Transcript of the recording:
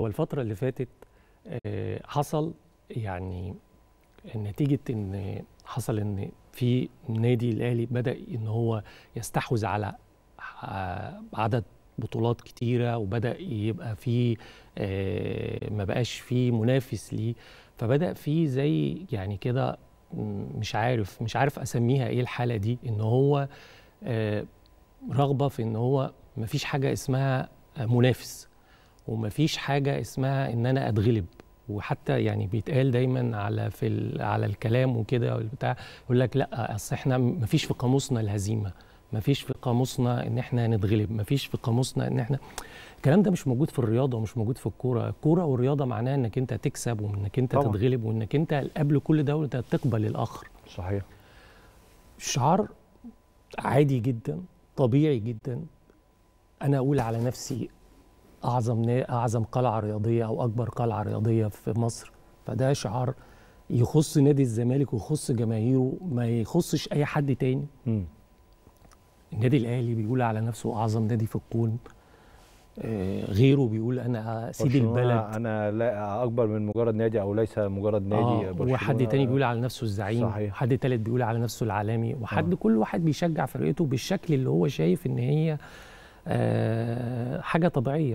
هو الفترة اللي فاتت آه، حصل يعني نتيجة إن حصل إن في نادي الأهلي بدأ إن هو يستحوذ على عدد بطولات كتيرة وبدأ يبقى في آه، ما بقاش في منافس ليه فبدأ في زي يعني كده مش عارف مش عارف أسميها إيه الحالة دي إن هو آه، رغبة في إن هو مفيش حاجة اسمها منافس ومفيش حاجه اسمها ان انا اتغلب وحتى يعني بيتقال دايما على في على الكلام وكده بتاع يقول لك لا اصل احنا مفيش في قاموسنا الهزيمه مفيش في قاموسنا ان احنا نتغلب مفيش في قاموسنا ان احنا الكلام ده مش موجود في الرياضه ومش موجود في الكوره الكوره والرياضه معناها انك انت تكسب وانك انت طبعا. تتغلب وانك انت قبل كل ده تقبل الاخر صحيح شعار عادي جدا طبيعي جدا انا اقول على نفسي اعظم اعظم قلعه رياضيه او اكبر قلعه رياضيه في مصر فده شعار يخص نادي الزمالك ويخص جماهيره ما يخصش اي حد تاني النادي الاهلي بيقول على نفسه اعظم نادي في الكون آه، غيره بيقول انا سيد البلد انا لا اكبر من مجرد نادي او ليس مجرد نادي آه وحد تاني بيقول على نفسه الزعيم صحيح. حد تالت بيقول على نفسه العالمي وحد آه. كل واحد بيشجع فرقته بالشكل اللي هو شايف ان هي آه حاجه طبيعيه